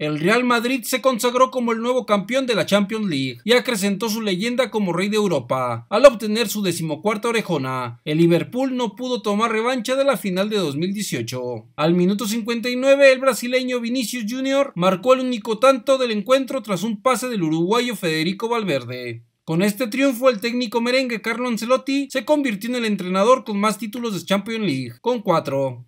El Real Madrid se consagró como el nuevo campeón de la Champions League y acrecentó su leyenda como rey de Europa al obtener su decimocuarta orejona. El Liverpool no pudo tomar revancha de la final de 2018. Al minuto 59, el brasileño Vinicius Jr. marcó el único tanto del encuentro tras un pase del uruguayo Federico Valverde. Con este triunfo, el técnico merengue Carlo Ancelotti se convirtió en el entrenador con más títulos de Champions League, con cuatro.